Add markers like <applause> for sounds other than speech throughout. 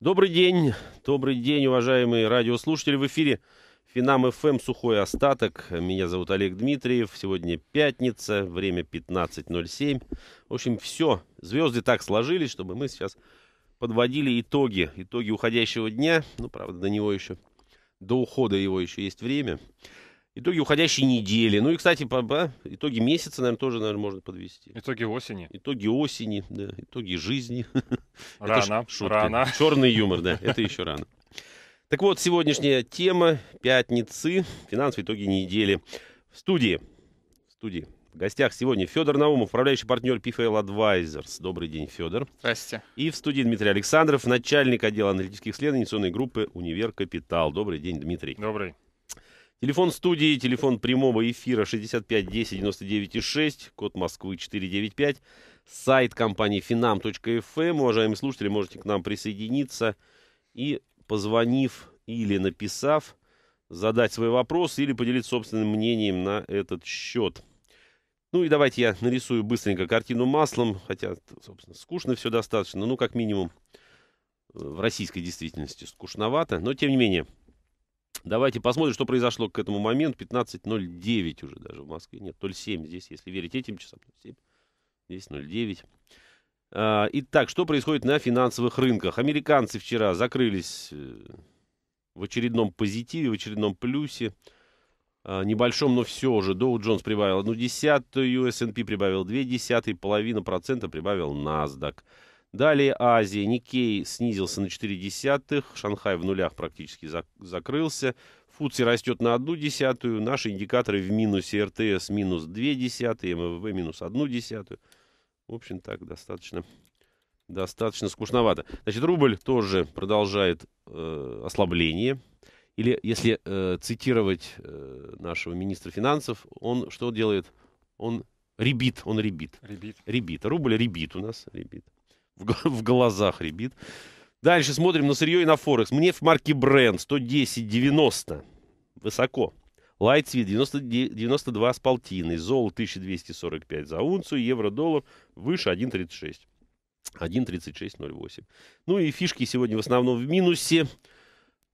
Добрый день, добрый день, уважаемые радиослушатели. В эфире Финам ФМ эм «Сухой остаток». Меня зовут Олег Дмитриев. Сегодня пятница, время 15.07. В общем, все. Звезды так сложились, чтобы мы сейчас подводили итоги. Итоги уходящего дня. Ну, правда, до него еще, до ухода его еще есть время. Итоги уходящей недели. Ну и, кстати, по, по, итоги месяца, наверное, тоже, наверное, можно подвести. Итоги осени. Итоги осени, да. Итоги жизни. <laughs> Рано, рано. Черный юмор, да, это еще рано. Так вот, сегодняшняя тема пятницы, финансовые итоги недели. В студии, в студии, в гостях сегодня Федор Наумов, управляющий партнер PFL Advisors. Добрый день, Федор. Здравствуйте. И в студии Дмитрий Александров, начальник отдела аналитических исследований инвестиционной группы «Универ Капитал». Добрый день, Дмитрий. Добрый. Телефон студии, телефон прямого эфира 65 10 99 6, код Москвы 495, сайт компании finam.fm. Эм. Уважаемые слушатели, можете к нам присоединиться и, позвонив или написав, задать свой вопрос или поделиться собственным мнением на этот счет. Ну и давайте я нарисую быстренько картину маслом, хотя, собственно, скучно все достаточно, ну, как минимум, в российской действительности скучновато, но тем не менее – Давайте посмотрим, что произошло к этому моменту. 15.09 уже даже в Москве. Нет, 07 здесь, если верить этим часам. 07. Здесь 09. А, итак, что происходит на финансовых рынках? Американцы вчера закрылись э, в очередном позитиве, в очередном плюсе. А, небольшом, но все же. Доу Джонс прибавил одну десятую, S&P прибавил две десятые, половина процента прибавил NASDAQ. Далее Азия. Никей снизился на 0,4. Шанхай в нулях практически зак закрылся. Фудси растет на одну десятую. Наши индикаторы в минусе. РТС минус 2 десятые. МВВ минус одну десятую. В общем, так достаточно, достаточно скучновато. Значит, рубль тоже продолжает э, ослабление. Или, если э, цитировать э, нашего министра финансов, он что делает? Он ребит, он ребит. Ребит. Ребит. Рубль ребит у нас. Ребит в, в глазах ребит. Дальше смотрим на сырье и на Форекс. Мне в марке бренд 110-90. Высоко. Лайтсвит 92 с полтиной. Золото 1245 за унцию. Евро-доллар выше 1,36. 1,3608. Ну и фишки сегодня в основном в минусе.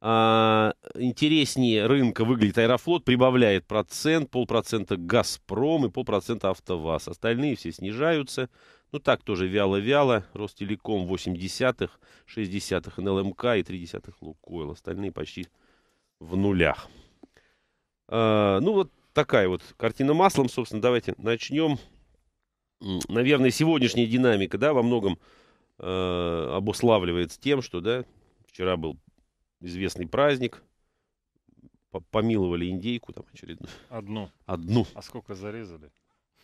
А, интереснее рынка выглядит Аэрофлот, прибавляет процент, полпроцента Газпром и полпроцента АвтоВАЗ. Остальные все снижаются. Ну так тоже вяло-вяло. Ростелеком 8 десятых, 6 десятых НЛМК и 3 десятых Лукойл. Остальные почти в нулях. А, ну вот такая вот картина маслом, собственно. Давайте начнем. Наверное, сегодняшняя динамика, да, во многом э, обуславливается тем, что, да, вчера был известный праздник, помиловали индейку там очередную. Одну. Одну. А сколько зарезали?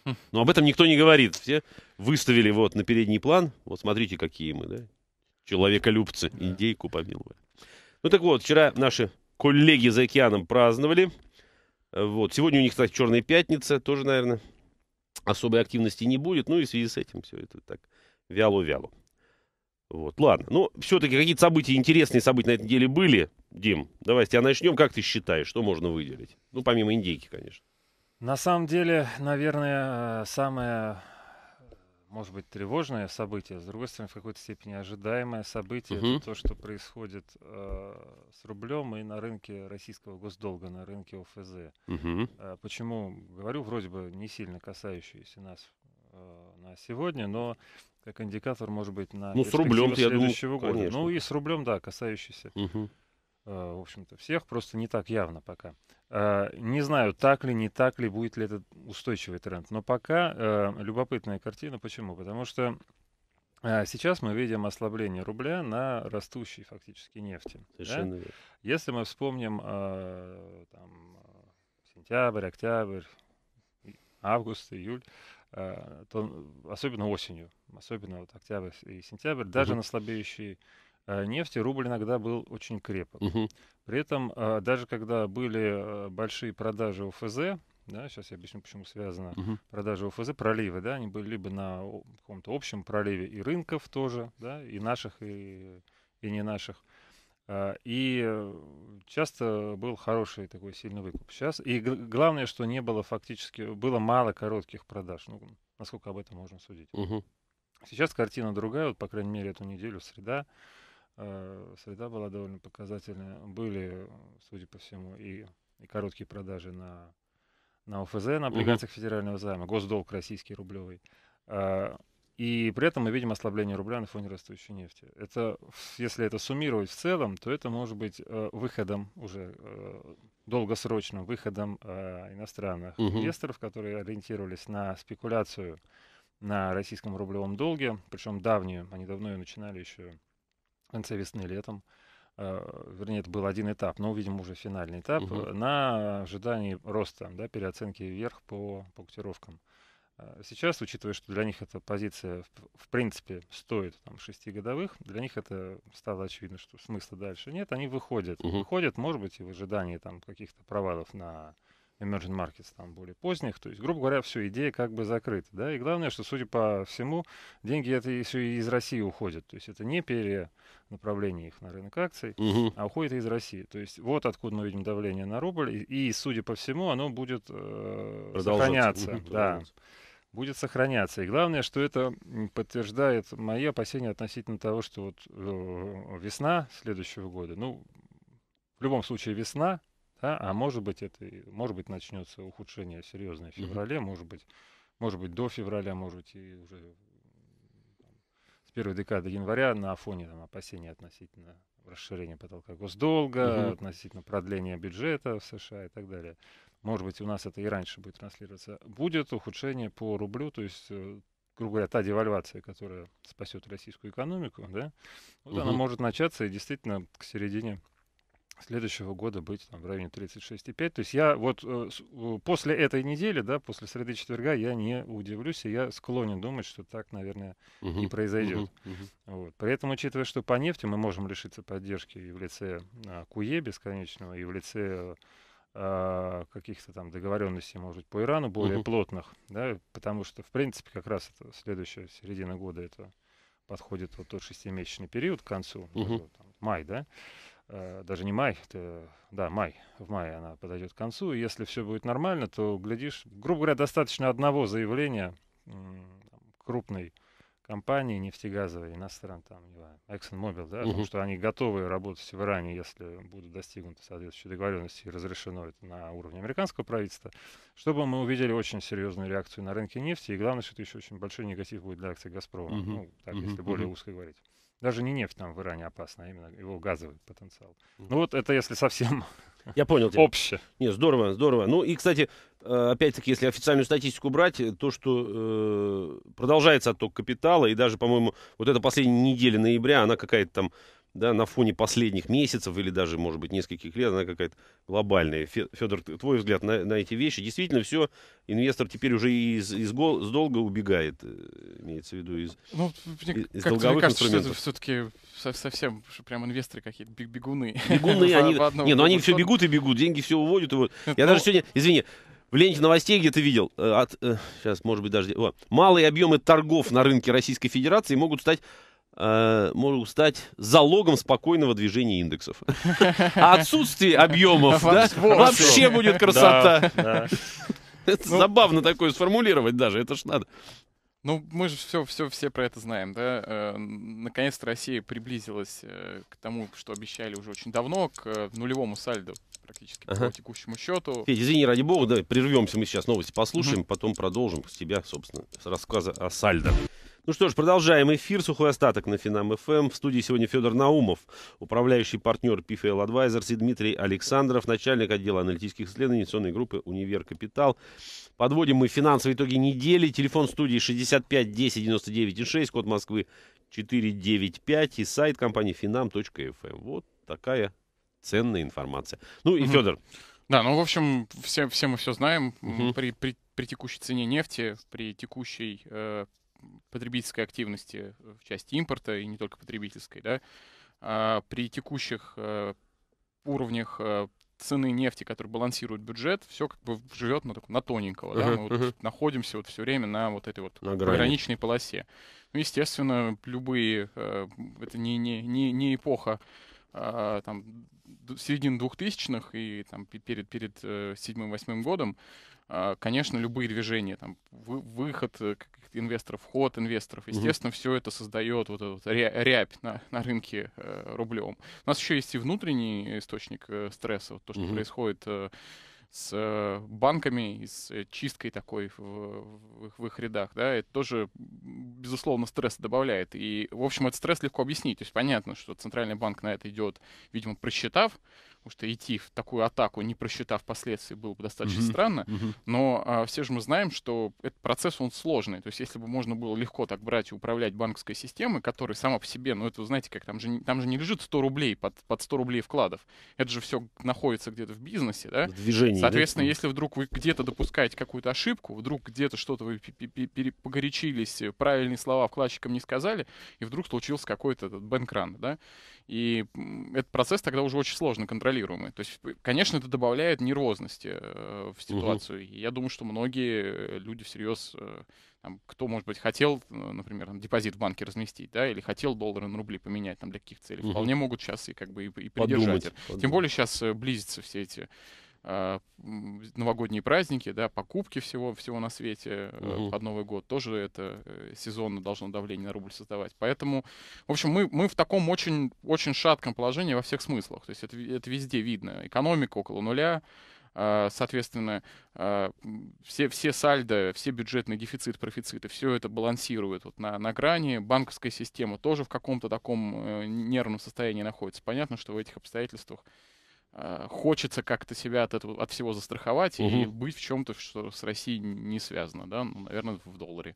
Но ну, об этом никто не говорит. Все выставили вот на передний план. Вот смотрите, какие мы, да? Человеколюбцы. Индейку помиловали. Ну так вот, вчера наши коллеги за океаном праздновали. Вот. Сегодня у них, кстати, Черная пятница. Тоже, наверное, особой активности не будет. Ну и в связи с этим все это так вяло-вяло. Вот, ладно. Ну, все-таки какие-то события, интересные события на этой неделе были. Дим, давай с тебя а начнем. Как ты считаешь, что можно выделить? Ну, помимо индейки, конечно. На самом деле, наверное, самое, может быть, тревожное событие, с другой стороны, в какой-то степени ожидаемое событие, угу. это то, что происходит э, с рублем и на рынке российского госдолга, на рынке ОФЗ. Угу. Э, почему, говорю, вроде бы не сильно касающиеся нас э, на сегодня, но как индикатор, может быть, на ну, с рублем следующего я думаю, года. Конечно. Ну и с рублем, да, касающийся, угу. э, в общем-то, всех, просто не так явно пока. Э, не знаю, так ли, не так ли, будет ли этот устойчивый тренд. Но пока э, любопытная картина. Почему? Потому что э, сейчас мы видим ослабление рубля на растущей фактически нефти. Совершенно да? верно. Если мы вспомним там, сентябрь, октябрь, август, июль, то особенно осенью, особенно вот октябрь и сентябрь, даже угу. на слабеющей Э, нефти рубль иногда был очень крепок. Угу. При этом, э, даже когда были э, большие продажи ОФЗ, да, сейчас я объясню, почему связано угу. продажи ОФЗ, проливы, да, они были либо на каком-то общем проливе и рынков тоже, да, и наших, и, и не наших. И часто был хороший такой сильный выкуп. Сейчас и главное, что не было фактически было мало коротких продаж, ну, насколько об этом можно судить. Угу. Сейчас картина другая, вот по крайней мере эту неделю среда Э, среда была довольно показательная. Были, судя по всему, и, и короткие продажи на, на ОФЗ, на облигациях угу. федерального займа, госдолг российский рублевый. А, и при этом мы видим ослабление рубля на фоне растущей нефти. Это, если это суммировать в целом, то это может быть э, выходом уже э, долгосрочным выходом иностранных угу. инвесторов, которые ориентировались на спекуляцию на российском рублевом долге, причем давнюю, они давно ее начинали еще конце весны, летом. А, вернее, это был один этап, но увидим уже финальный этап угу. на ожидании роста, да, переоценки вверх по, по а, Сейчас, учитывая, что для них эта позиция, в, в принципе, стоит там, 6 годовых, для них это стало очевидно, что смысла дальше нет. Они выходят. Угу. Выходят, может быть, и в ожидании там, каких-то провалов на emerging markets там более поздних. То есть, грубо говоря, все, идея как бы закрыта. Да? И главное, что, судя по всему, деньги это еще из России уходят. То есть это не перенаправление их на рынок акций, угу. а уходит из России. То есть вот откуда мы видим давление на рубль. И, и судя по всему, оно будет э, сохраняться. Угу, да будет сохраняться. И главное, что это подтверждает мои опасения относительно того, что вот э, весна следующего года, ну, в любом случае весна, да? А может быть, это, может быть, начнется ухудшение серьезное в феврале, mm-hmm. может быть, может быть, до февраля, может быть, и уже там, с первой декады января на фоне там, опасений относительно расширения потолка госдолга, mm-hmm. относительно продления бюджета в США и так далее. Может быть, у нас это и раньше будет транслироваться. Будет ухудшение по рублю, то есть э, грубо говоря, та девальвация, которая спасет российскую экономику, да, вот угу. она может начаться и действительно к середине следующего года быть там, в районе 36,5. То есть я вот э, э, после этой недели, да, после среды четверга, я не удивлюсь, и я склонен думать, что так, наверное, угу. и произойдет. Угу. Угу. Вот. При этом, учитывая, что по нефти мы можем лишиться поддержки и в лице э, КУЕ бесконечного, и в лице э, каких-то там договоренностей, может быть, по Ирану более угу. плотных, да, потому что, в принципе, как раз это следующая середина года, это подходит вот тот шестимесячный период к концу, угу. вот, там, май, да, Э, даже не май, это, да, май, в мае она подойдет к концу. И если все будет нормально, то, глядишь, грубо говоря, достаточно одного заявления крупной компании нефтегазовой, иностран, там, не знаю, ExxonMobil, да, угу. потому что они готовы работать в Иране, если будут достигнуты соответствующие договоренности и разрешено это на уровне американского правительства, чтобы мы увидели очень серьезную реакцию на рынке нефти, и главное, что это еще очень большой негатив будет для акций «Газпрома», угу. ну, так, угу. если более узко говорить. Даже не нефть там в Иране опасна, а именно его газовый потенциал. Ну вот это если совсем <laughs> я понял тебя. Общее. Не, здорово, здорово. Ну и, кстати, э, опять-таки, если официальную статистику брать, э, то, что э, продолжается отток капитала, и даже, по-моему, вот эта последняя неделя ноября, она какая-то там, да, на фоне последних месяцев или даже, может быть, нескольких лет, она какая-то глобальная. Федор, твой взгляд на, на эти вещи? Действительно, все, инвестор теперь уже из, из гол, долга убегает э, имеется в виду из, ну, мне, из долговых мне кажется, инструментов. все-таки совсем что прям инвесторы какие-то бегуны. Бегуны, <laughs> они, не, ну они все бегут и бегут, деньги все уводят. уводят. Я ну, даже сегодня, извини, в ленте новостей где-то видел, э, от, сейчас, э, может быть, даже... О, малые объемы торгов на рынке Российской Федерации могут стать э, могут стать залогом спокойного движения индексов. А <laughs> отсутствие объемов вообще будет красота. <laughs> Это ну, забавно такое сформулировать даже, это ж надо. Ну, мы же все, все, все про это знаем, да. Э, наконец-то Россия приблизилась э, к тому, что обещали уже очень давно, к нулевому сальду практически ага. по текущему счету. Федь, извини, ради бога, давай прервемся, мы сейчас новости послушаем, угу. потом продолжим с тебя, собственно, с рассказа о сальдо. Ну что ж, продолжаем эфир. Сухой остаток на Финам ФМ. Эм. В студии сегодня Федор Наумов, управляющий партнер PFL Advisors и Дмитрий Александров, начальник отдела аналитических исследований инвестиционной группы «Универ Капитал». Подводим мы финансовые итоги недели. Телефон студии 65 10 99 6, код Москвы 495 и сайт компании finam.fm. Эм. Вот такая ценная информация. Ну и угу. Федор. Да, ну в общем, все, все мы все знаем. Угу. При, при, при текущей цене нефти, при текущей э, потребительской активности в части импорта и не только потребительской, да, а при текущих э, уровнях э, цены нефти, которые балансируют бюджет, все как бы живет на, ну, на тоненького. Uh-huh, да? Мы uh-huh. находимся вот все время на вот этой вот на грани. полосе. Ну, естественно, любые... Э, это не, не, не, не эпоха а, там, середины двухтысячных и там, перед, перед э, седьмым-восьмым годом, а, конечно, любые движения, там, выход э, инвесторов, вход инвесторов, естественно, угу. все это создает вот этот рябь на, на рынке э, рублем. У нас еще есть и внутренний источник стресса, вот то, что угу. происходит с э, банками с э, чисткой такой в, в, в их рядах, да, это тоже, безусловно, стресс добавляет. И, в общем, этот стресс легко объяснить. То есть понятно, что центральный банк на это идет, видимо, просчитав, Потому что идти в такую атаку, не просчитав последствий, было бы достаточно mm-hmm. странно. Mm-hmm. Но а, все же мы знаем, что этот процесс, он сложный. То есть если бы можно было легко так брать и управлять банковской системой, которая сама по себе, ну это, вы знаете, как там же, там же не лежит 100 рублей под, под 100 рублей вкладов. Это же все находится где-то в бизнесе, да? В движении. Соответственно, да? если вдруг вы где-то допускаете какую-то ошибку, вдруг где-то что-то вы погорячились, э, правильные слова вкладчикам не сказали, и вдруг случился какой-то этот бэнкран, да? И этот процесс тогда уже очень сложно контролировать неконтролируемые. То есть, конечно, это добавляет нервозности э, в ситуацию. Угу. И я думаю, что многие люди всерьез, э, там, кто, может быть, хотел, э, например, там, депозит в банке разместить, да, или хотел доллары на рубли поменять там, для каких целей, угу. вполне могут сейчас и как бы и, и придержать. Подумать, подумать. Тем более сейчас близятся все эти а, новогодние праздники, да, покупки всего, всего на свете угу. под Новый год, тоже это э, сезонно должно давление на рубль создавать. Поэтому, в общем, мы, мы в таком очень, очень шатком положении во всех смыслах. То есть это, это везде видно. Экономика около нуля, а, соответственно, а, все, все сальдо, все бюджетные дефицит, профициты, все это балансирует вот на, на грани. Банковская система тоже в каком-то таком э, нервном состоянии находится. Понятно, что в этих обстоятельствах Э, хочется как-то себя от этого от всего застраховать угу. и быть в чем-то, что с Россией не связано, да, ну, наверное, в долларе.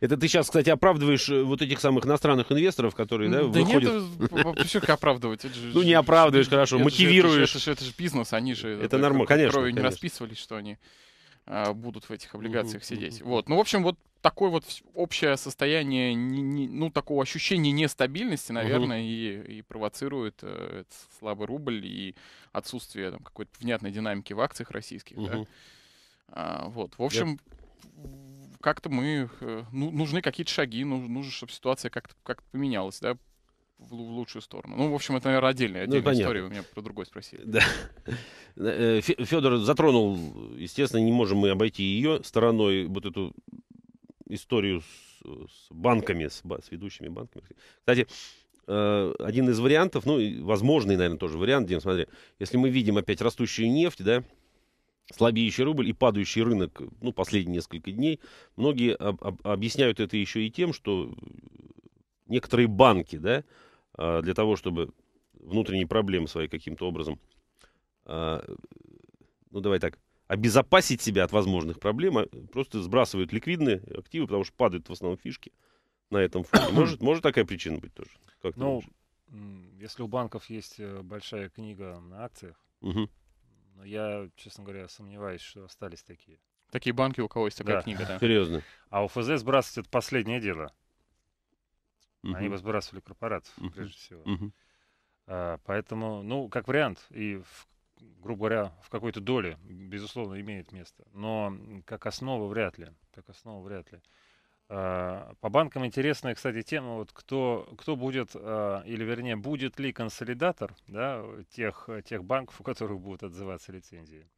Это ты сейчас, кстати, оправдываешь э, вот этих самых иностранных инвесторов, которые, да, да выходят... нет, э, как оправдывать. Это же, <laughs> ну, не оправдываешь, хорошо, это мотивируешь. Же, это, же, это, же, это же бизнес, они же... Это, это нормально, конечно. Кровью конечно. не расписывались, что они а, будут в этих облигациях угу, сидеть. Угу. Вот, ну, в общем, вот такое вот общее состояние, не, не, ну, такого ощущения нестабильности, наверное, угу. и, и провоцирует э, слабый рубль и отсутствие там, какой-то внятной динамики в акциях российских. Угу. Да? А, вот, в общем, Я... как-то мы... Э, ну, нужны какие-то шаги, ну, нужно, чтобы ситуация как-то как, -то, поменялась, да, в лучшую сторону. Ну, в общем, это, наверное, отдельная, ну, отдельная ну, история. Вы меня про другой спросили. Да. Федор затронул, естественно, не можем мы обойти ее стороной, вот эту историю с, с банками, с, с ведущими банками. Кстати, э, один из вариантов, ну, возможный, наверное, тоже вариант, Дим, смотри, если мы видим опять растущую нефть, да, слабеющий рубль и падающий рынок, ну, последние несколько дней, многие об, об, объясняют это еще и тем, что некоторые банки, да, а, для того, чтобы внутренние проблемы свои каким-то образом, а, ну, давай так, обезопасить себя от возможных проблем, а просто сбрасывают ликвидные активы, потому что падают в основном фишки на этом фоне. <coughs> Может, может такая причина быть тоже? Как ну, если у банков есть э, большая книга на акциях, угу. но я, честно говоря, сомневаюсь, что остались такие. Такие банки, у кого есть такая да. книга, да? <laughs> Серьезно. А у ФЗ сбрасывать это последнее дело. Угу. Они бы сбрасывали корпорацию, угу. прежде всего. Угу. А, поэтому, ну, как вариант, и в, грубо говоря, в какой-то доле, безусловно, имеет место. Но как основа вряд ли. Как основа вряд ли. А, по банкам интересная, кстати, тема, вот кто, кто будет, а, или вернее, будет ли консолидатор да, тех, тех банков, у которых будут отзываться лицензии.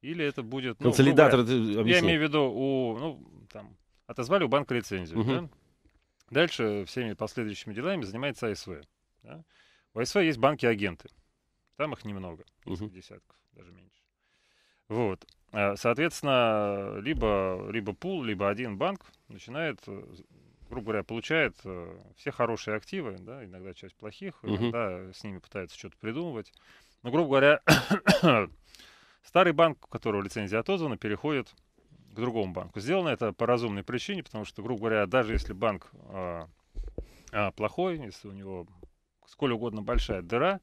Или это будет... консолидатор, ну, грубо, ты э, Я имею в виду, у, ну, там, отозвали у банка лицензию. Угу. Да? Дальше всеми последующими делами занимается АСВ. Да? У АСВ есть банки-агенты. Там их немного, угу. десятков, даже меньше. Вот. А, соответственно, либо, либо пул, либо один банк начинает, э, грубо говоря, получает э, все хорошие активы, да, иногда часть плохих, угу. с ними пытается что-то придумывать. Но, грубо говоря, <coughs> старый банк, у которого лицензия отозвана, переходит к другому банку. Сделано это по разумной причине, потому что, грубо говоря, даже если банк а, а, плохой, если у него сколь угодно большая дыра,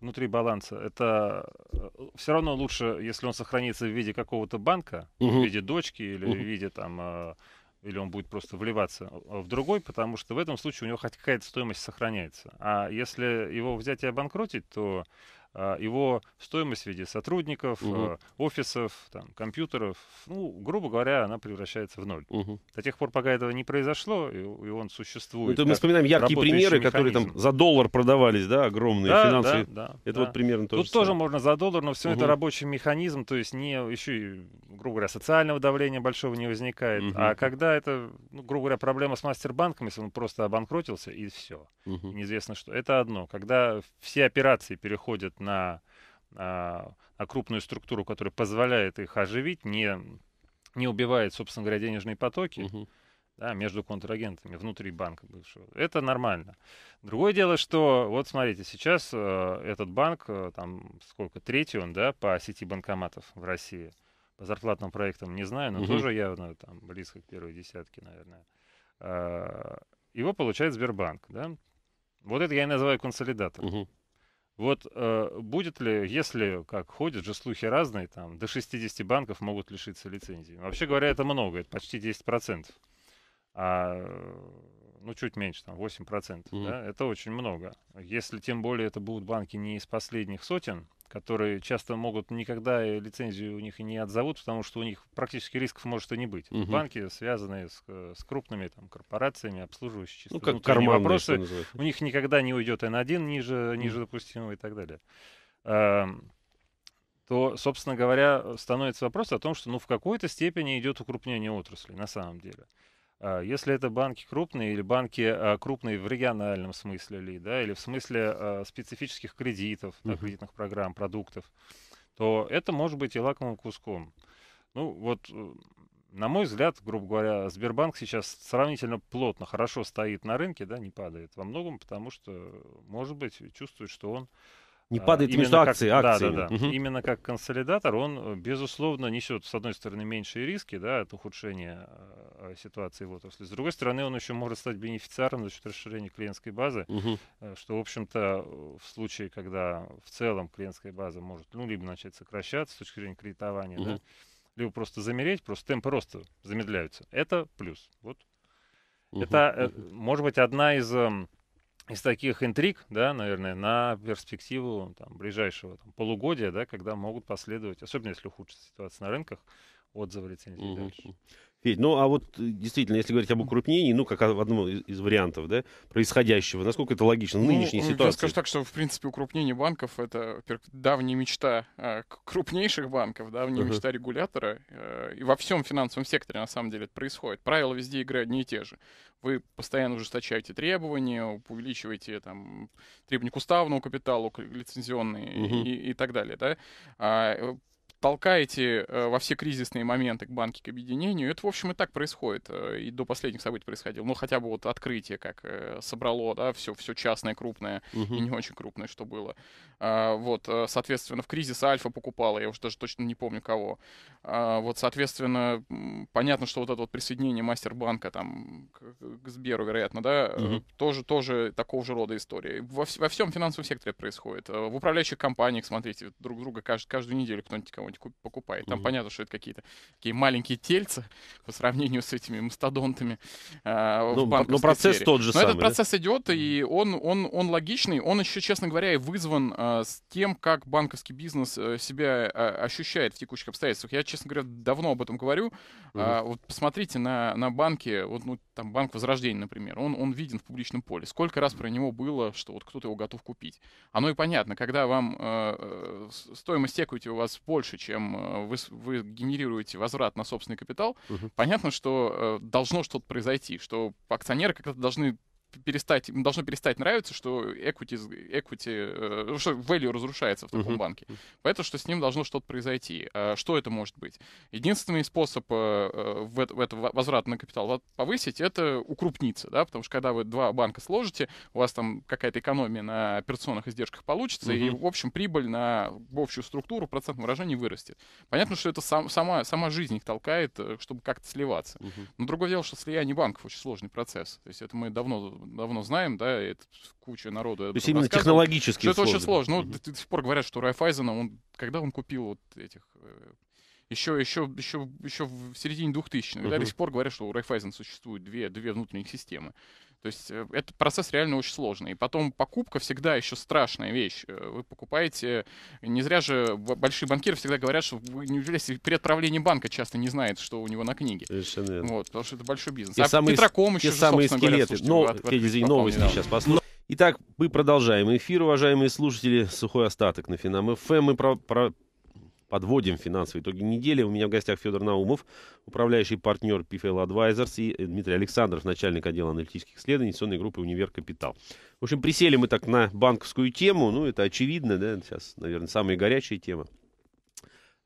внутри баланса, это э, все равно лучше, если он сохранится в виде какого-то банка, угу. в виде дочки или угу. в виде там э, или он будет просто вливаться э, в другой, потому что в этом случае у него хоть какая-то стоимость сохраняется. А если его взять и обанкротить, то а, его стоимость в виде сотрудников, угу. офисов, там, компьютеров, ну, грубо говоря, она превращается в ноль. Угу. До тех пор, пока этого не произошло, и, и он существует. Ну, это мы вспоминаем яркие примеры, механизм. которые там за доллар продавались, да, огромные да, финансы. Да, да, это да. вот примерно то Тут же тоже самое. можно за доллар, но все угу. это рабочий механизм, то есть не еще, грубо говоря, социального давления большого не возникает. Угу. А когда это, ну, грубо говоря, проблема с мастербанком, если он просто обанкротился и все, угу. неизвестно что. Это одно. Когда все операции переходят влияют на, а, на крупную структуру, которая позволяет их оживить, не, не убивает, собственно говоря, денежные потоки. Угу. Да, между контрагентами внутри банка бывшего. Это нормально. Другое дело, что вот смотрите, сейчас э, этот банк, э, там сколько, третий он, да, по сети банкоматов в России. По зарплатным проектам не знаю, но угу. тоже явно там близко к первой десятке, наверное. А, его получает Сбербанк, да. Вот это я и называю консолидатором. Угу. Вот э, будет ли, если, как ходят же слухи разные, там до 60 банков могут лишиться лицензии. Вообще говоря, это много, это почти 10%. А, ну, чуть меньше, там 8%. Mm-hmm. Да? Это очень много. Если тем более это будут банки не из последних сотен, которые часто могут никогда лицензию у них и не отзовут, потому что у них практически рисков может и не быть. Угу. Банки, связанные с, э, с крупными там, корпорациями, обслуживающие ну, чисто ну, как карманные, вопросы, у них никогда не уйдет N1 ниже, ниже угу. допустимого и так далее. А, то, собственно говоря, становится вопрос о том, что ну, в какой-то степени идет укрупнение отрасли на самом деле. А, если это банки крупные или банки а, крупные в региональном смысле ли, да, или в смысле а, специфических кредитов, да, кредитных программ, продуктов, то это может быть и лакомым куском. Ну вот, на мой взгляд, грубо говоря, Сбербанк сейчас сравнительно плотно, хорошо стоит на рынке, да, не падает во многом, потому что, может быть, чувствует, что он не падает именно между как, акции, Да, да, да. Угу. Именно как консолидатор он, э, безусловно, несет, с одной стороны, меньшие риски да, от ухудшения э, э, ситуации в отрасли. С другой стороны, он еще может стать бенефициаром за счет расширения клиентской базы, угу. что, в общем-то, в случае, когда в целом клиентская база может ну, либо начать сокращаться с точки зрения кредитования, угу. да, либо просто замереть, просто темпы роста замедляются. Это плюс. Вот. Угу. Это, может быть, одна из эм, из таких интриг, да, наверное, на перспективу там, ближайшего там, полугодия, да, когда могут последовать, особенно если ухудшится ситуация на рынках, отзывы лицензии угу. дальше. Федь, ну а вот э, действительно, если говорить об укрупнении, ну как об одном из вариантов да, происходящего, насколько это логично ну, нынешней ну, ситуации? Я скажу так, что в принципе укрупнение банков это, давняя мечта э, крупнейших банков, давняя uh-huh. мечта регулятора. Э, и во всем финансовом секторе на самом деле это происходит. Правила везде игры одни и те же. Вы постоянно ужесточаете требования, увеличиваете там, требования к уставному капиталу, лицензионные uh-huh. и, и так далее. Да? А, э, толкаете э, во все кризисные моменты к банке к объединению. Это, в общем, и так происходит. Э, и до последних событий происходило. Ну, хотя бы вот открытие, как э, собрало, да, все, все частное, крупное угу. и не очень крупное, что было. А, вот, соответственно, в кризис Альфа покупала, я уже даже точно не помню кого. А, вот, соответственно, понятно, что вот это вот присоединение Мастербанка там к Сберу, вероятно, да, угу. тоже, тоже такого же рода история. Во, во всем финансовом секторе происходит. В управляющих компаниях, смотрите, друг друга каждую, каждую неделю кто-нибудь кого кого-нибудь покупает. Там угу. понятно, что это какие-то такие маленькие тельцы <laughs> по сравнению с этими мастодонтами. Э, ну, но ну, процесс серии. тот же но самый. Но этот да? процесс идет, и он, он, он логичный. Он еще, честно говоря, и вызван э, с тем, как банковский бизнес э, себя а, ощущает в текущих обстоятельствах. Я, честно говоря, давно об этом говорю. Угу. Э, вот посмотрите на, на банки, вот ну, там банк Возрождения, например, он, он виден в публичном поле. Сколько раз про него было, что вот кто-то его готов купить. Оно и понятно, когда вам э, э стоимость equity у вас больше, чем э, вы, вы генерируете возврат на собственный капитал, угу. понятно, что э, должно что-то произойти, что акционеры как-то должны перестать, им должно перестать нравиться, что equity, equity э, что value разрушается в таком uh-huh. банке. Поэтому что с ним должно что-то произойти. А что это может быть? Единственный способ э, э, в это, возврат на капитал повысить, это укрупниться, да, потому что когда вы два банка сложите, у вас там какая-то экономия на операционных издержках получится, uh-huh. и, в общем, прибыль на общую структуру в процентном вырастет. Понятно, что это сам, сама, сама жизнь их толкает, чтобы как-то сливаться. Uh-huh. Но другое дело, что слияние банков очень сложный процесс. То есть это мы давно давно знаем, да, это куча народу. То есть именно технологически Это очень сложно. Ну, до сих пор говорят, что Райфайзена, он, когда он купил вот этих еще, э, еще, еще, еще в середине 2000-х, uh-huh. да, до сих пор говорят, что у Райфайзен существует две, две внутренних системы. То есть э, этот процесс реально очень сложный. И потом покупка всегда еще страшная вещь. Э, вы покупаете... Не зря же большие банкиры всегда говорят, что вы не удивляйтесь, при отправлении банка часто не знает, что у него на книге. Совершенно верно. Вот, потому что это большой бизнес. И а самые, Петраком еще те самые скелеты. Говоря, Но, от, новости сейчас послушаем. Итак, мы продолжаем эфир, уважаемые слушатели. Сухой остаток на Феном эм. Мы про, про, подводим финансовые итоги недели. У меня в гостях Федор Наумов, управляющий партнер PFL Advisors, и э, Дмитрий Александров, начальник отдела аналитических исследований сонной группы «Универ Капитал». В общем, присели мы так на банковскую тему, ну, это очевидно, да, сейчас, наверное, самая горячая тема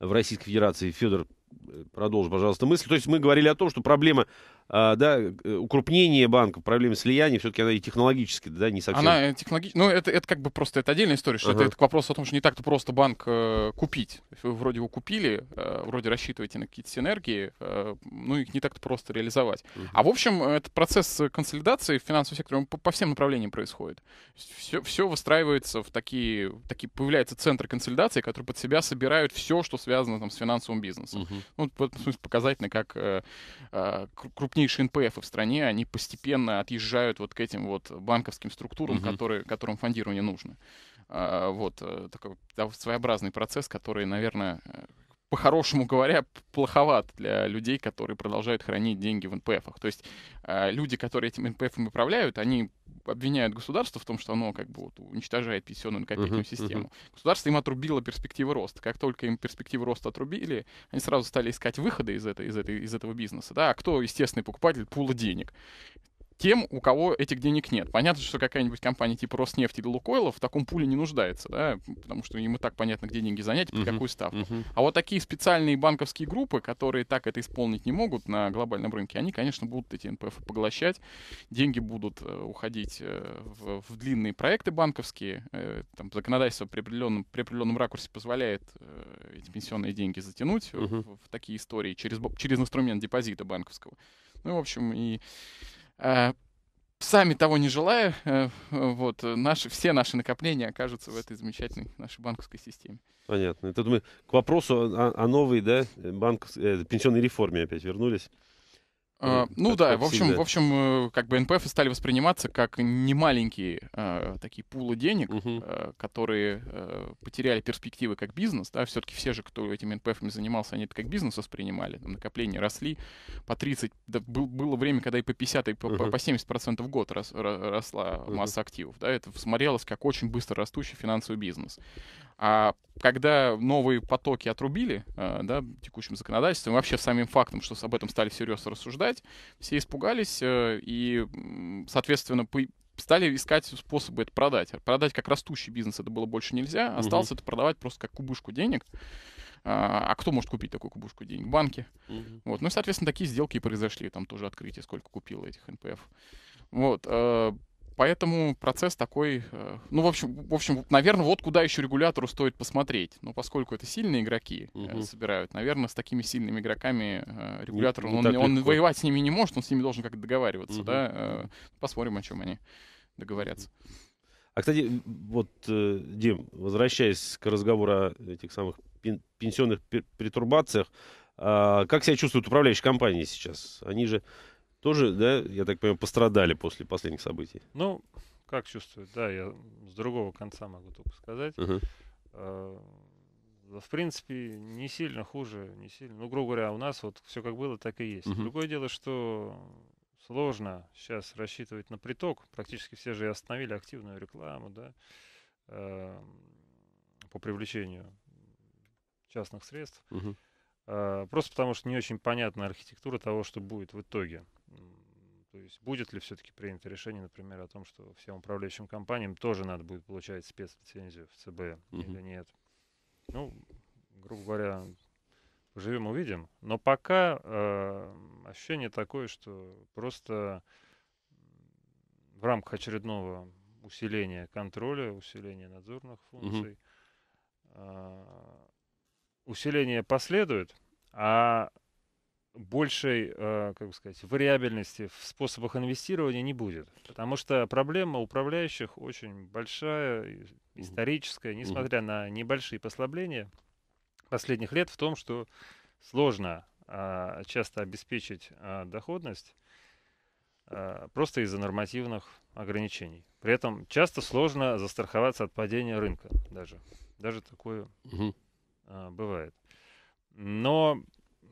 в Российской Федерации. Федор, э, продолжи, пожалуйста, мысль. То есть мы говорили о том, что проблема а, да, э, укрупнение банков, проблемы слияния, все-таки она и технологически, да, не совсем. Она э, технологически, ну, это, это как бы просто, это отдельная история, что ага. это, это вопрос о том, что не так-то просто банк э, купить. Вы вроде его купили, э, вроде рассчитываете на какие-то синергии, э, ну, их не так-то просто реализовать. Угу. А в общем, этот процесс консолидации в финансовом секторе, он по, по всем направлениям происходит. Все, все выстраивается в такие, такие, появляются центры консолидации, которые под себя собирают все, что связано там с финансовым бизнесом. Угу. Ну, по, показательно, как э, э, крупные крупнейшие НПФ в стране, они постепенно отъезжают вот к этим вот банковским структурам, угу. которые, которым фондирование нужно. А, вот э, такой своеобразный процесс, который, наверное, э, по-хорошему говоря, плоховат для людей, которые продолжают хранить деньги в НПФах. То есть э, люди, которые этим НПФом управляют, они обвиняют государство в том, что оно как бы вот, уничтожает пенсионную накопительную uh-huh, систему. Uh-huh. Государство им отрубило перспективы роста. Как только им перспективы роста отрубили, они сразу стали искать выходы из, этой, из, этой, из этого бизнеса. Да? А кто естественный покупатель пула денег? тем, у кого этих денег нет. Понятно, что какая-нибудь компания типа Роснефть или Лукойла в таком пуле не нуждается, да, потому что им и так понятно, где деньги занять, под uh-huh, какую ставку. Uh-huh. А вот такие специальные банковские группы, которые так это исполнить не могут на глобальном рынке, они, конечно, будут эти НПФ поглощать, деньги будут э, уходить э, в, в длинные проекты банковские, э, там законодательство при определенном, при определенном ракурсе позволяет эти пенсионные деньги затянуть uh-huh. в, в такие истории через, через инструмент депозита банковского. Ну, в общем, и Э, сами того не желая, э, вот, наши, все наши накопления окажутся в этой замечательной нашей банковской системе. Понятно. тут мы к вопросу о, о новой да, банковской, э, пенсионной реформе опять вернулись. Э, ну да, в общем, в общем, э, как бы НПФ стали восприниматься как немаленькие а, такие пулы денег, угу. а, которые а, потеряли перспективы как бизнес. Да, все-таки все же, кто этими НПФами занимался, они это как бизнес воспринимали. Там накопления росли по 30, да, был, было время, когда и по 50, и по, угу. по 70 процентов в год рос, росла угу. масса активов. Да, это смотрелось как очень быстро растущий финансовый бизнес. А когда новые потоки отрубили, э, да, текущим законодательством, ну, вообще самим фактом, что об этом стали всерьез рассуждать, все испугались э, и, соответственно, стали искать способы это продать. А продать как растущий бизнес это было больше нельзя, осталось угу. это продавать просто как кубышку денег. А, а кто может купить такую кубушку денег? Банки. Угу. Вот. Ну и, соответственно, такие сделки и произошли. Там тоже открытие, сколько купило этих НПФ. Вот. Э, Поэтому процесс такой, э, ну, в общем, в общем, наверное, вот куда еще регулятору стоит посмотреть. Но ну, поскольку это сильные игроки угу. собирают, наверное, с такими сильными игроками регулятор, э, не, не он, он воевать с ними не может, он с ними должен как-то договариваться, угу. да. Посмотрим, о чем они договорятся. А, кстати, вот, Дим, возвращаясь к разговору о этих самых пенсионных пер- а, как себя чувствуют управляющие компании сейчас? Они же тоже, да, я так понимаю, пострадали после последних событий. Ну, как чувствуют, да, я с другого конца могу только сказать. Угу. Э, в принципе, не сильно хуже, не сильно. Ну, грубо говоря, у нас вот все как было, так и есть. Угу. Другое дело, что сложно сейчас рассчитывать на приток. Практически все же остановили активную рекламу, да, эм, по привлечению частных средств. Угу. Э, просто потому что не очень понятна архитектура того, что будет в итоге. То есть будет ли все-таки принято решение, например, о том, что всем управляющим компаниям тоже надо будет получать спецлицензию в ЦБ uh или нет? Ну, грубо говоря, поживем увидим. Но пока э, ощущение такое, что просто в рамках очередного усиления контроля, усиления надзорных функций, uh э, усиление последует, а большей, э, как бы сказать, вариабельности в способах инвестирования не будет. Потому что проблема управляющих очень большая, историческая, несмотря на небольшие послабления последних лет в том, что сложно а, часто обеспечить а, доходность а, просто из-за нормативных ограничений. При этом часто сложно застраховаться от падения рынка даже. Даже такое угу. бывает. Но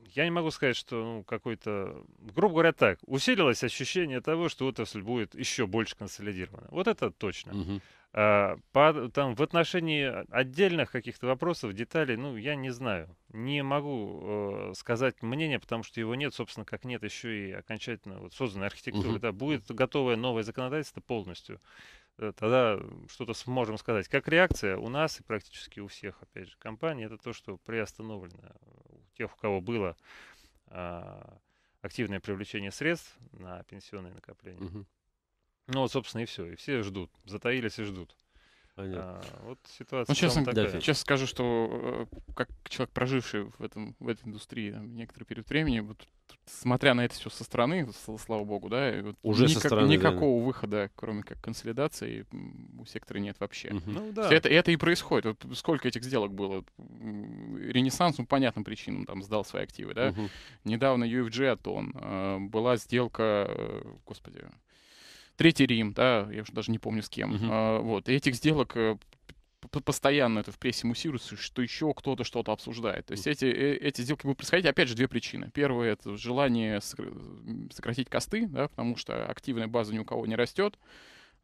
я не могу сказать, что ну, какой-то... Грубо говоря, так. Усилилось ощущение того, что отрасль будет еще больше консолидирована. Вот это точно. Угу. А, по, там, в отношении отдельных каких-то вопросов, деталей, ну, я не знаю. Не могу э, сказать мнение, потому что его нет, собственно, как нет еще и окончательно вот, созданной архитектуры. Угу. Да, будет готовое новое законодательство полностью. Э, тогда что-то сможем сказать. Как реакция у нас и практически у всех, опять же, компаний, это то, что приостановлено. У тех, у кого было а, активное привлечение средств на пенсионные накопления. Угу. Ну вот, собственно, и все. И все ждут, затаились и ждут. А, вот ну, ситуация. Ну, честно, такая. Да, честно скажу, что э, как человек, проживший в, этом, в этой индустрии там, некоторый период времени, вот, смотря на это все со стороны, слава богу, да, вот уже никак, со стороны, никакого да. выхода, кроме как консолидации, у сектора нет вообще. Угу. Ну, да. это, это и происходит. Вот сколько этих сделок было? Ренессанс, ну, понятным причинам, там, сдал свои активы, да? Угу. Недавно UFG Атон. Была сделка, э, господи, Третий Рим, да, я уже даже не помню с кем. Угу. А, вот, и этих сделок э, постоянно это в прессе муссируется, что еще кто-то что-то обсуждает. То есть эти, э, эти сделки будут происходить, опять же, две причины. Первое — это желание сократить косты, да, потому что активная база ни у кого не растет.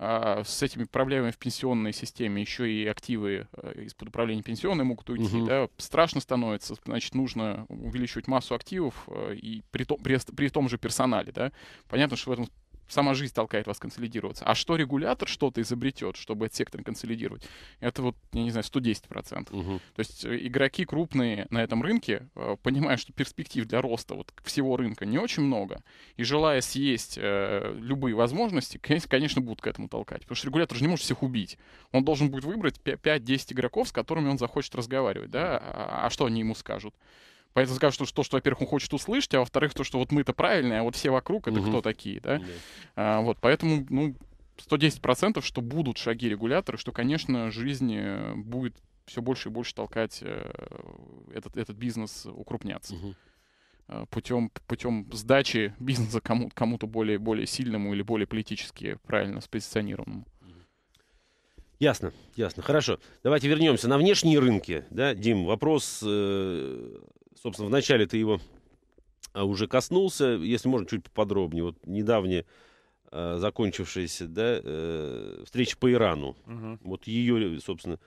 А с этими проблемами в пенсионной системе еще и активы э, из-под управления пенсионной могут уйти. Угу. Да, страшно становится, значит, нужно увеличивать массу активов и при том, при, при том же персонале. Да. Понятно, что в этом сама жизнь толкает вас консолидироваться. А что регулятор что-то изобретет, чтобы этот сектор консолидировать, это вот, я не знаю, 110%. Угу. То есть э, игроки крупные на этом рынке, э, понимая, что перспектив для роста вот всего рынка не очень много, и желая съесть э, любые возможности, конечно, будут к этому толкать. Потому что регулятор же не может всех убить. Он должен будет выбрать 5-10 игроков, с которыми он захочет разговаривать, да, а, а что они ему скажут. Поэтому скажу, что, что, что во-первых, он хочет услышать, а во-вторых, то, что вот мы-то правильные, а вот все вокруг это угу. кто такие, да? да. А, вот, поэтому, ну, 110%, что будут шаги регулятора, что, конечно, жизнь э, будет все больше и больше толкать э, этот, этот бизнес укрупняться. Угу а, путем, путем сдачи <laughs> бизнеса кому-то кому более, более сильному или более политически правильно спозиционированному. Ясно, ясно. Хорошо. Давайте вернемся на внешние рынки. Да, Дим, вопрос, э, собственно, вначале ты его а, уже коснулся. Если можно, чуть поподробнее. Вот недавняя э, закончившаяся да, э, встреча по Ирану. Угу. Вот ее, собственно,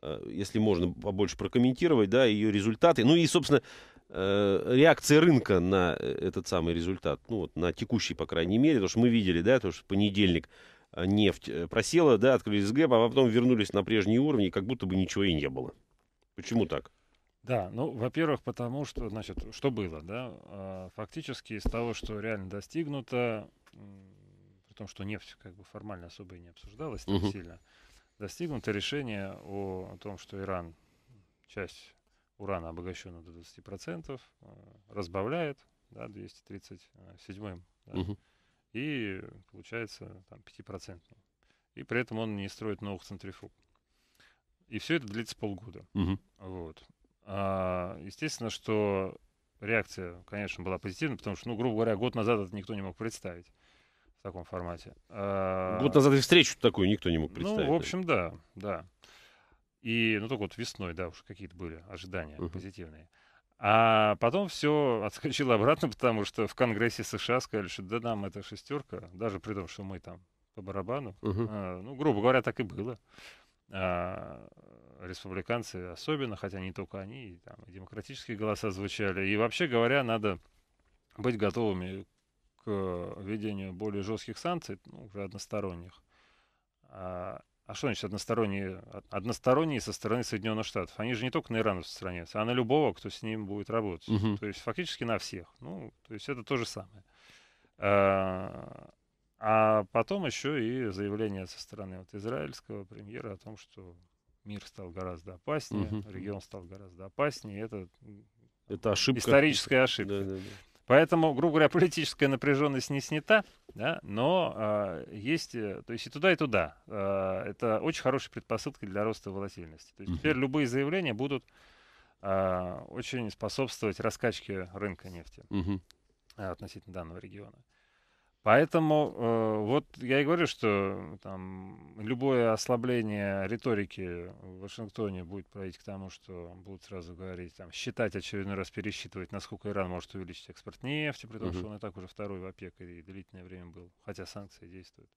э, если можно побольше прокомментировать, да, ее результаты. Ну и, собственно, э, реакция рынка на э, этот самый результат, ну вот на текущий, по крайней мере, потому что мы видели, да, то, что понедельник Э, нефть э, просела, да, открылись гэп, а потом вернулись на прежние уровни, как будто бы ничего и не было. Почему так? Да, ну, во-первых, потому что, значит, что было, да, а, фактически из того, что реально достигнуто, при том, что нефть как бы формально особо и не обсуждалась так угу. сильно, достигнуто решение о, о том, что Иран часть урана обогащенную до 20%, э, разбавляет, да, 237-м да, угу и получается там 5%. И при этом он не строит новых центрифуг. И все это длится полгода. Угу. Вот. А, естественно, что реакция, конечно, была позитивной, потому что, ну, грубо говоря, год назад это никто не мог представить в таком формате. А... Год назад и встречу такую никто не мог ну, представить. Ну, в общем, да, да. И, ну, только вот весной, да, уж какие-то были ожидания uh-huh. позитивные. А потом все отскочило обратно, потому что в Конгрессе США сказали, что да нам это шестерка, даже при том, что мы там по барабану. Угу. А, ну, грубо говоря, так и было. А, республиканцы особенно, хотя не только они, и, там, и демократические голоса звучали. И вообще говоря, надо быть готовыми к введению более жестких санкций, ну, уже односторонних. А, а что значит односторонние? Односторонние со стороны Соединенных Штатов. Они же не только на Иран распространяются, а на любого, кто с ним будет работать. Uh -huh. То есть фактически на всех. Ну, то есть это то же самое. А, а потом еще и заявление со стороны вот израильского премьера о том, что мир стал гораздо опаснее, Uh -huh. регион стал гораздо опаснее. Это, это ошибка. историческая ошибка. Да, да, да. Поэтому, грубо говоря, <laughs> политическая напряженность не снята, да, но а, э, есть, то есть и туда, и туда. Э, это очень хорошая предпосылка для роста волатильности. То есть угу. теперь любые заявления будут э, очень способствовать раскачке рынка нефти угу. относительно данного региона. Поэтому э, вот я и говорю, что там, любое ослабление риторики в Вашингтоне будет проводить к тому, что будут сразу говорить, там, считать очередной раз, пересчитывать, насколько Иран может увеличить экспорт нефти, при том, угу. что он и так уже второй в ОПЕК и длительное время был, хотя санкции действуют.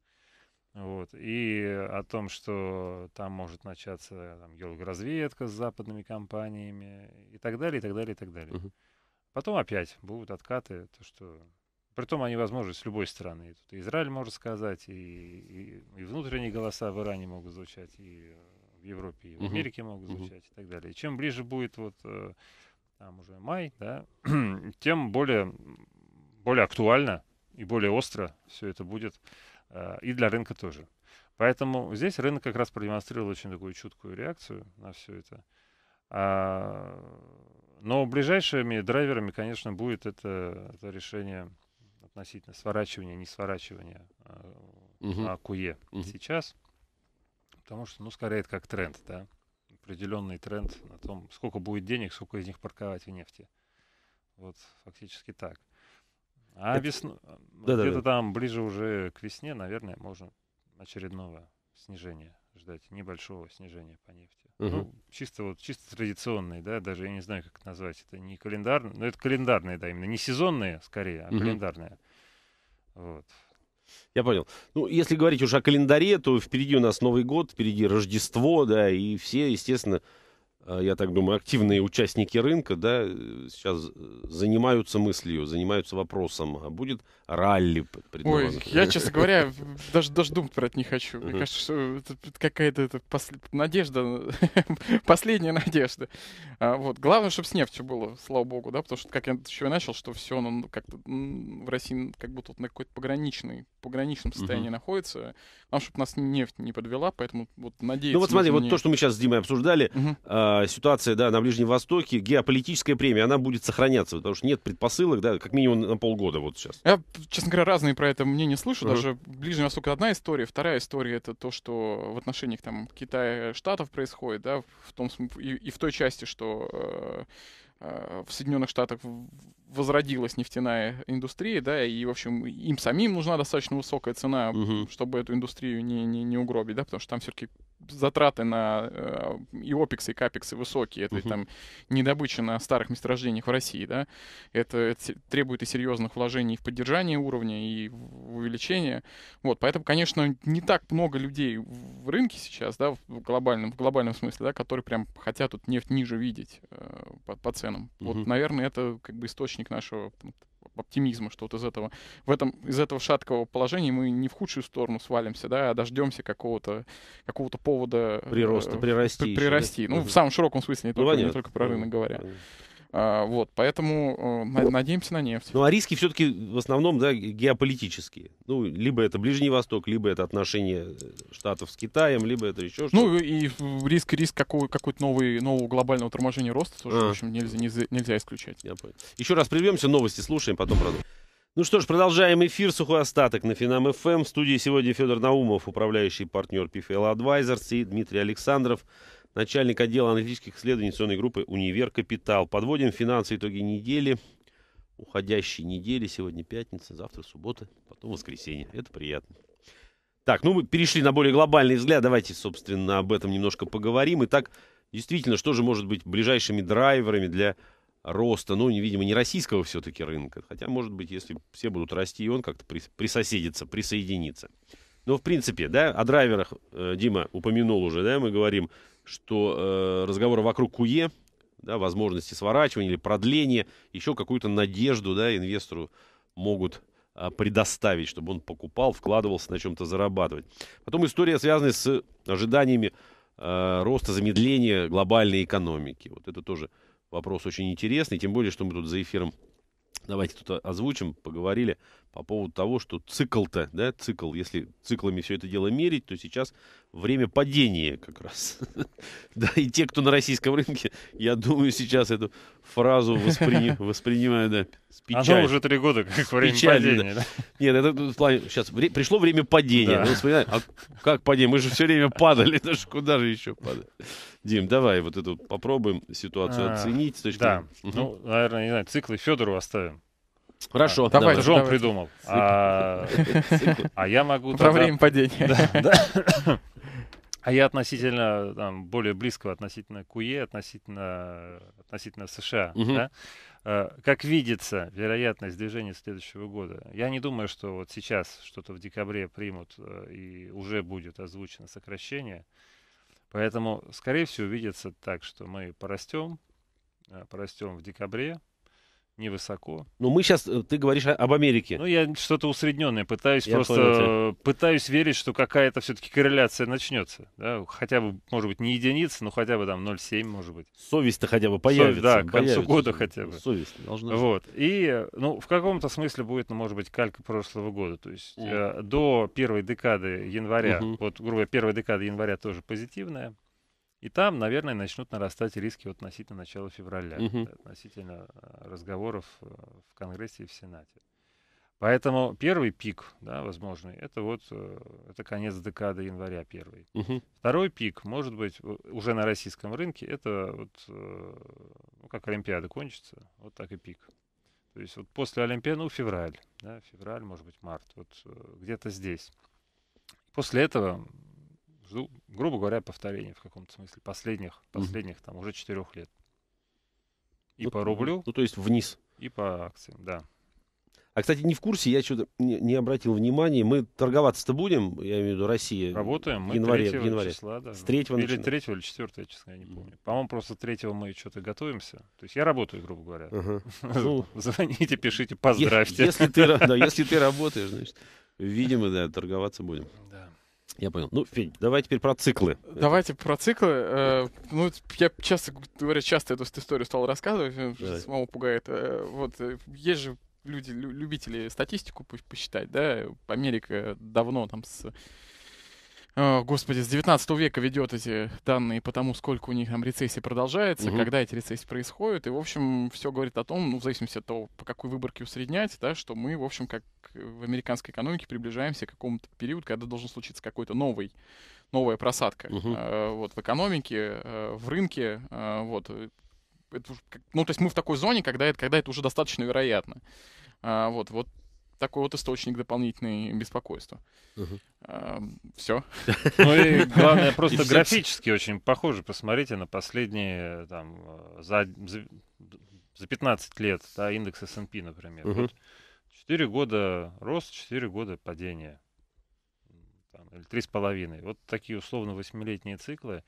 Вот. И о том, что там может начаться там, разведка с западными компаниями и так далее, и так далее, и так далее. Угу. Потом опять будут откаты, то, что Притом они возможны с любой стороны. Тут Израиль может сказать, и, и, и внутренние голоса в Иране могут звучать, и э, в Европе, и в Америке могут звучать, и так далее. И чем ближе будет вот э, там уже май, да, <clears throat> тем более, более актуально и более остро все это будет э, и для рынка тоже. Поэтому здесь рынок как раз продемонстрировал очень такую чуткую реакцию на все это. А, но ближайшими драйверами, конечно, будет это, это решение относительно сворачивания, не сворачивания э, угу. АКУЕ угу. сейчас, потому что, ну, скорее, это как тренд, да, определенный тренд на том, сколько будет денег, сколько из них парковать в нефти. Вот фактически так. А это... весну... Э, да, где-то да, да. там ближе уже к весне, наверное, можно очередного снижения ждать, небольшого снижения по нефти. Угу. Ну, чисто вот чисто традиционные, да, даже я не знаю, как это назвать, это не календарные, но ну, это календарные, да, именно не сезонные, скорее, а угу. календарные. Вот. Я понял. Ну, если говорить уже о календаре, то впереди у нас Новый год, впереди Рождество, да, и все, естественно, Э, я так думаю, активные участники рынка, да, э, сейчас э, занимаются мыслью, занимаются вопросом, а будет ралли Ой, я, честно говоря, даже, даже думать про это не хочу. Мне кажется, что это какая-то это пос... надежда, <laughs> последняя надежда. А, вот. Главное, чтобы с нефтью было, слава богу, да, потому что, как я еще и начал, что все, ну, как-то в России как будто на какой-то пограничной, пограничном состоянии угу. находится. Нам, чтобы нас нефть не подвела, поэтому вот надеюсь. Ну вот смотри, не... вот то, что мы сейчас с Димой обсуждали, угу а, ситуация да, на Ближнем Востоке, геополитическая премия, она будет сохраняться, потому что нет предпосылок, да, как минимум на полгода вот сейчас. Я, честно говоря, разные про это мнения слышу. Uh-huh. Даже Ближний Восток одна история, вторая история это то, что в отношениях там Китая Штатов происходит, да, в том и, и в той части, что э, э, в Соединенных Штатах возродилась нефтяная индустрия, да, и, в общем, им самим нужна достаточно высокая цена, угу. чтобы эту индустрию не, не, не угробить, да, потому что там все-таки затраты на э, и опексы, и капексы высокие. Это угу. там недобыча на старых месторождениях в России, да. Это, это требует и серьезных вложений в поддержание уровня и в увеличение. Вот, поэтому, конечно, не так много людей в рынке сейчас, да, в глобальном, в глобальном смысле, да, которые прям хотят тут нефть ниже видеть э, по, по ценам. Угу. Вот, наверное, это как бы источник нашего оптимизма, что вот из этого, в этом, из этого шаткого положения мы не в худшую сторону свалимся, да, а дождемся какого-то какого повода... Э, Прироста, э, прирасти. прирасти. Да? Ну, угу. в самом широком смысле, не, только, ну, не только про рынок говоря. Понятно. А, вот, поэтому э, надеемся на нефть. Ну, а риски все-таки в основном да, геополитические. Ну, либо это Ближний Восток, либо это отношения э, Штатов с Китаем, либо это еще что-то. Ну, и риск, риск какого какой-то нового глобального торможения роста тоже, а. в общем, нельзя, нельзя, нельзя исключать. Я понял. Еще раз прервемся, новости слушаем, потом продолжим. Ну что ж, продолжаем эфир. Сухой остаток на Финам ФМ. Эм. В студии сегодня Федор Наумов, управляющий партнер PFL Advisors, и Дмитрий Александров, начальник отдела аналитических исследований инвестиционной группы «Универ Капитал». Подводим финансы итоги недели, уходящей недели. Сегодня пятница, завтра суббота, потом воскресенье. Это приятно. Так, ну мы перешли на более глобальный взгляд. Давайте, собственно, об этом немножко поговорим. Итак, действительно, что же может быть ближайшими драйверами для роста, ну, видимо, не российского все-таки рынка. Хотя, может быть, если все будут расти, и он как-то присоседится, присоединится. Но, в принципе, да, о драйверах э, Дима упомянул уже, да, мы говорим что э, разговоры вокруг КУЕ, да, возможности сворачивания или продления, еще какую-то надежду да, инвестору могут а, предоставить, чтобы он покупал, вкладывался, на чем-то зарабатывать. Потом история, связанная с ожиданиями э, роста, замедления глобальной экономики. Вот это тоже вопрос очень интересный, тем более, что мы тут за эфиром давайте тут озвучим, поговорили по поводу того, что цикл-то, да, цикл, если циклами все это дело мерить, то сейчас время падения как раз. <laughs> да, и те, кто на российском рынке, я думаю, сейчас эту фразу <laughs> воспринимают, да, с а печалью. Оно уже три года, как время падения. Нет, это в плане, сейчас пришло время падения. Да. А как падение? Мы же все время падали, <laughs> даже куда же еще падать? Дим, давай вот эту попробуем ситуацию а, оценить. С точки... Да, угу. ну, наверное, не знаю, циклы Федору оставим. Хорошо, а, давай. Это же он придумал. А, <laughs> а я могу... Про время падения. <laughs> А я относительно, там, более близкого относительно КУЕ, относительно, относительно США, угу. да? Э, как видится вероятность движения следующего года. Я не думаю, что вот сейчас что-то в декабре примут э, и уже будет озвучено сокращение. Поэтому, скорее всего, видится так, что мы порастем, э, порастем в декабре, невысоко. Ну, мы сейчас, э, ты говоришь об Америке. Ну, я что-то усредненное пытаюсь я просто, понял пытаюсь верить, что какая-то все-таки корреляция начнется. Да? Хотя бы, может быть, не единица, но хотя бы там 0,7, может быть. Совесть-то хотя бы появится. Совесть, да, к концу года хотя бы. Совесть должна Вот. И, ну, в каком-то смысле будет, ну, может быть, калька прошлого года. То есть э, до первой декады января, mm вот, грубо говоря, первая декада января тоже позитивная. И там, наверное, начнут нарастать риски вот относительно начала февраля, угу. относительно э, разговоров э, в Конгрессе и в Сенате. Поэтому первый пик, да, возможный, это вот это конец декады января первый. Угу. Второй пик, может быть, уже на российском рынке, это вот ну, как Олимпиада кончится, вот так и пик. То есть вот после Олимпиады, ну, февраль, да, февраль, может быть, март, вот где-то здесь. После этого жду, грубо говоря, повторение в каком-то смысле последних, последних mm-hmm. там уже четырех лет. И ну, по ну, рублю. Ну, то есть вниз. И по акциям, да. А, кстати, не в курсе, я что-то не, не обратил внимания. Мы торговаться-то будем, я имею в виду Россия. Э, Работаем, мы январе, 3 в январе. числа, да. С третьего Или начина... или 4, я, честно, я не помню. По-моему, просто третьего мы что-то готовимся. То есть я работаю, грубо говоря. <laughs> Ну. Звоните, пишите, поздравьте. Если ты, если ты <laughs> работаешь, значит, видимо, да, торговаться будем. Да. Я понял. Ну, Федь, давай теперь про циклы. Давайте про циклы. Э, ну, я часто, говоря, часто эту историю стал рассказывать, да. самому пугает. Э, вот, э, есть же люди, любители статистику посчитать, да, Америка давно там с а, господи, с 19 века ведет эти данные по тому, сколько у них там рецессии продолжается, угу. когда эти рецессии происходят. И, в общем, все говорит о том, ну, в зависимости от того, по какой выборке усреднять, да, что мы, в общем, как э, в американской экономике приближаемся к какому-то периоду, когда должен случиться какой-то новый новая просадка угу. э, вот в экономике, э, в рынке, а, э, вот. Это, ну, то есть мы в такой зоне, когда это, когда это уже достаточно вероятно. А, вот, вот такой вот источник дополнительной беспокойства. Эм, все. Ну и главное, просто <laughs> графически очень похоже. Посмотрите на последние, э, там, э, за, за, 15 лет, да, индекс S&P, например. четыре года рост, четыре года падения. три с половиной. Вот такие условно восьмилетние циклы,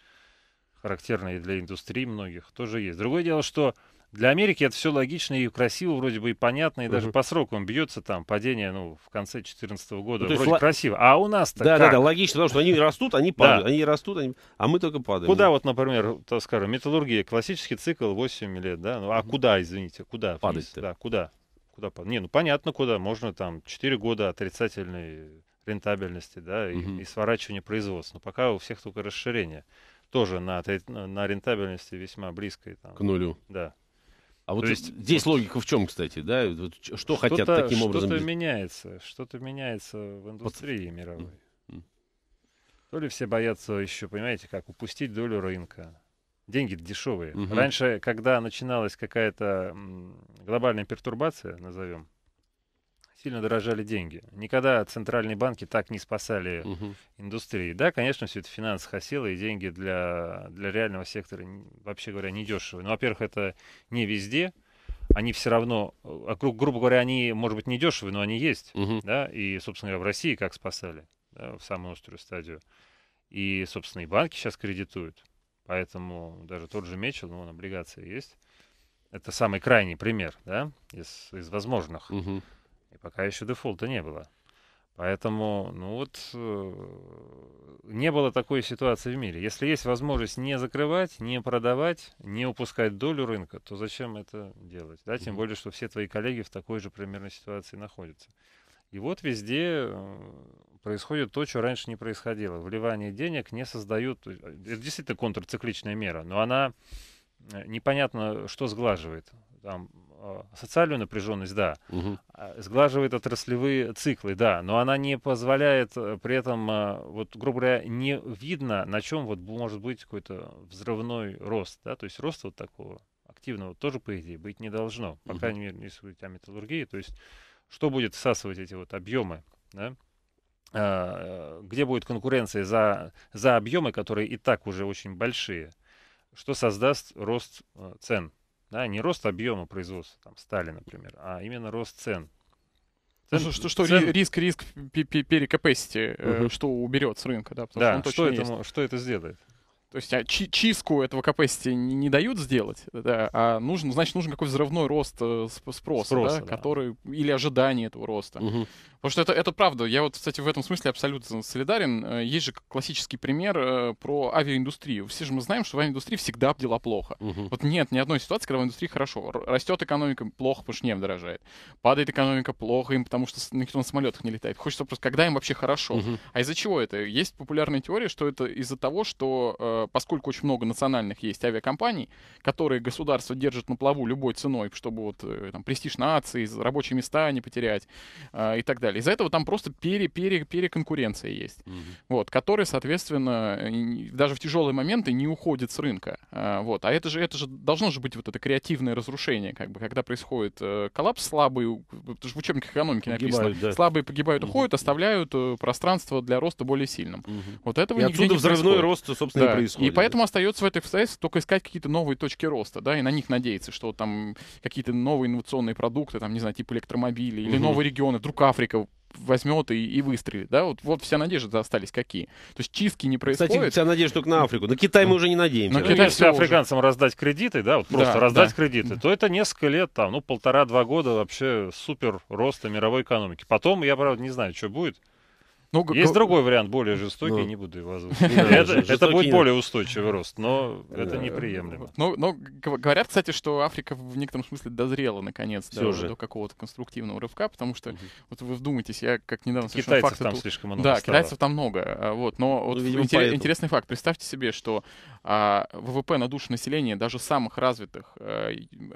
характерные для индустрии многих, тоже есть. Другое дело, что для Америки это все логично и красиво, вроде бы и понятно, и угу. даже по срокам бьется там падение, ну, в конце 2014 года. Ну, вроде л... красиво. А у нас-то Да, как? да, да, логично, потому что они растут, они падают, они растут, они... а мы только падаем. Куда вот, например, так скажем, металлургия, классический цикл 8 лет, да? Ну, а куда, извините, куда? Падать Да, куда? Куда падать? Не, ну, понятно, куда. Можно там 4 года отрицательной рентабельности, да, и, угу. и сворачивание производства. Но пока у всех только расширение. Тоже на, на рентабельности весьма близкой. Там, К нулю. Да. А вот То есть, здесь логика в чем, кстати, да? Вот что, что хотят таким образом? Что-то меняется, что-то меняется в индустрии вот. мировой. Mm-hmm. То ли все боятся еще, понимаете, как упустить долю рынка. Деньги дешевые. Mm-hmm. Раньше, когда начиналась какая-то глобальная пертурбация, назовем, сильно дорожали деньги. Никогда центральные банки так не спасали угу. индустрии. Да, конечно, все это финансы финансах и деньги для, для реального сектора, вообще говоря, недешевые. Но, во-первых, это не везде. Они все равно, э, а, гру- грубо говоря, они, может быть, не дешевые, но они есть. Угу. Да? И, собственно говоря, в России как спасали да, в самую острую стадию. И, собственно, и банки сейчас кредитуют. Поэтому даже тот же Мечел, ну, он облигации есть. Это самый крайний пример, да, из, из возможных. Угу. И пока еще дефолта не было. Поэтому, ну вот, э, не было такой ситуации в мире. Если есть возможность не закрывать, не продавать, не упускать долю рынка, то зачем это делать? Да? Тем более, что все твои коллеги в такой же примерно ситуации находятся. И вот везде э, происходит то, что раньше не происходило. Вливание денег не создают... Э, это действительно контрцикличная мера, но она Э, непонятно, что сглаживает. Там, э, социальную напряженность, да, угу. сглаживает отраслевые циклы, да, но она не позволяет э, при этом, вот, грубо говоря, не видно, на чем вот может быть какой-то взрывной рост, да, то есть рост вот такого активного тоже, по идее, быть не должно, по угу. крайней мере, если говорить о металлургии, то есть что будет всасывать эти вот объемы, да, а, где будет конкуренция за, за объемы, которые и так уже очень большие, что создаст рост э, цен. Да, не рост объема производства там, стали, например, а именно рост цен. Ну, цен ну, что, что цен... риск, риск перекапасити, угу. что уберет с рынка, да? да, что, это, что это сделает? То есть а, чи чистку этого capacity не, не дают сделать, да, а нужен, значит, нужен какой-то взрывной рост э, спроса, спроса да, да. который или ожидание этого роста. Угу. Потому что это, это правда. Я вот, кстати, в этом смысле абсолютно солидарен. Э, есть же классический пример э, про авиаиндустрию. Все же мы знаем, что в авиаиндустрии всегда дела плохо. Угу. Вот нет ни одной ситуации, когда в индустрии хорошо. Растет экономика, плохо, потому что нефть дорожает. Падает экономика, плохо им, потому что никто на самолетах не летает. Хочется просто, когда им вообще хорошо. Угу. А из-за чего это? Есть популярная теория, что это из-за того, что Э, поскольку очень много национальных есть авиакомпаний, которые государство держит на плаву любой ценой, чтобы вот э, там, престиж нации, рабочие места не потерять э, и так далее. Из-за этого там просто пере-пере-переконкуренция есть, угу. вот, которая, соответственно, э, даже в тяжелые моменты не уходит с рынка. Э, вот. А это же, это же должно же быть вот это креативное разрушение, как бы, когда происходит э, коллапс слабый, потому что в учебниках экономики погибают, написано, да. слабые погибают, угу. уходят, оставляют э, пространство для роста более сильным. Угу. Вот этого и отсюда взрывной происходит. рост, собственно, да. и происходит происходит. И поэтому остается в этих обстоятельствах только искать какие-то новые точки роста, да, и на них надеяться, что там какие-то новые инновационные продукты, там, не знаю, типа электромобили или угу. новые регионы, вдруг Африка возьмет и, и выстрелит, да, вот, вот вся надежда остались какие. То есть чистки не происходят. Кстати, вся надежда только на Африку. На Китай мы ну, уже не надеемся. На да? Ну, Китай если африканцам уже... раздать кредиты, да, вот просто да, раздать да. кредиты, то это несколько лет, там, ну, полтора-два года вообще супер роста мировой экономики. Потом, я, правда, не знаю, что будет. Ну, Есть другой вариант, более жестокий, ну, не буду его озвучивать. <laughs> Это, будет более устойчивый рост, но это неприемлемо. Но, ну, ну, говорят, кстати, что Африка в некотором смысле дозрела наконец до, какого-то конструктивного рывка, потому что вот вы вдумайтесь, я как недавно совершенно Китайцев там слишком много Да, китайцев там много. А, вот, но ну, интересный факт. Представьте себе, что а, ВВП на душу населения даже самых развитых э,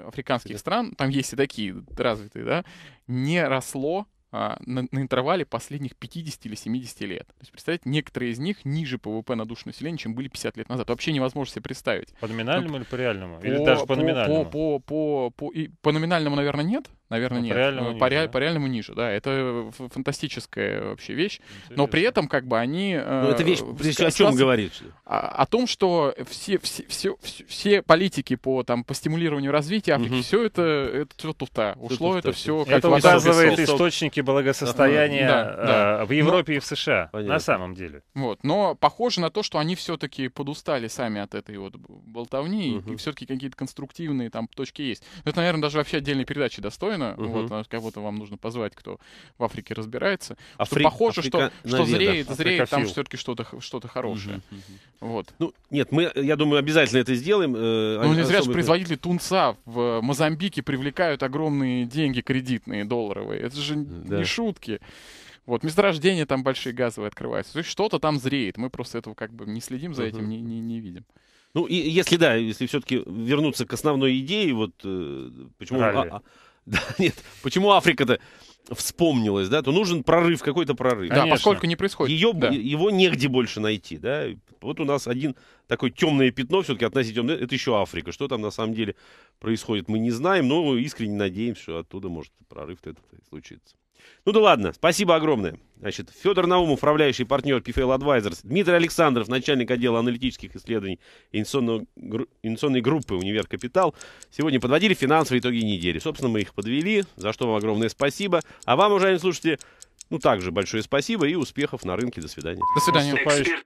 африканских стран, там есть и такие развитые, да, не росло а, на, на интервале последних 50 или 70 лет. То есть, представьте, некоторые из них ниже ПВП на душу населения, чем были 50 лет назад. Вообще невозможно себе представить. По номинальному ну, или по реальному? По, или даже по, по номинальному? По, по, по, по, и, по номинальному, наверное, нет, Наверное, ну, нет. По, реальному ну, по, ниже, да? по реальному ниже, да. Это э, фантастическая вообще вещь. Интересно. Но при этом, как бы они. Э, ну, это вещь, э, о чем говоришь? О, о том, что все, все, все, все политики по, там, по стимулированию развития Африки, угу. все это, это все туфта. Ушло это, это все как Это указывает источники благосостояния э, да, да. Э, в Европе но, и в США. Понятно. На самом деле. Вот. Но похоже на то, что они все-таки подустали сами от этой вот болтовни, угу. и все-таки какие-то конструктивные там точки есть. Это, наверное, даже вообще отдельной передачи достойно устроена, угу. Ну вот, как будто вам нужно позвать, кто в Африке разбирается. Афри... Что похоже, Африка... что, что зреет, зреет там все-таки что-то что, -то, хорошее. Угу. Вот. Ну, нет, мы, я думаю, обязательно это сделаем. Э, ну, не зря же производители тунца в э, Мозамбике привлекают огромные деньги кредитные, долларовые. Это же да. не шутки. Вот, месторождения там большие газовые открываются. То есть что-то там зреет. Мы просто этого как бы не следим за uh -huh. этим, не, не, не видим. Ну, и если да, если все-таки вернуться к основной идее, вот э, почему... Ралли. А, а, да, <laughs> нет. Почему Африка-то вспомнилась, да, то нужен прорыв, какой-то прорыв. Да, поскольку не происходит. Ее, да. Его негде больше найти, да. Вот у нас один такое темное пятно, все-таки относительно это еще Африка. Что там на самом деле происходит, мы не знаем, но искренне надеемся, что оттуда может прорыв-то это случится. Ну да ладно, спасибо огромное. Значит, Федор Наум, управляющий партнер PFL Advisors, Дмитрий Александров, начальник отдела аналитических исследований инвестиционной группы «Универ Капитал». Сегодня подводили финансовые итоги недели. Собственно, мы их подвели, за что вам огромное спасибо. А вам, уважаемые слушатели, ну также большое спасибо и успехов на рынке. До свидания. До свидания.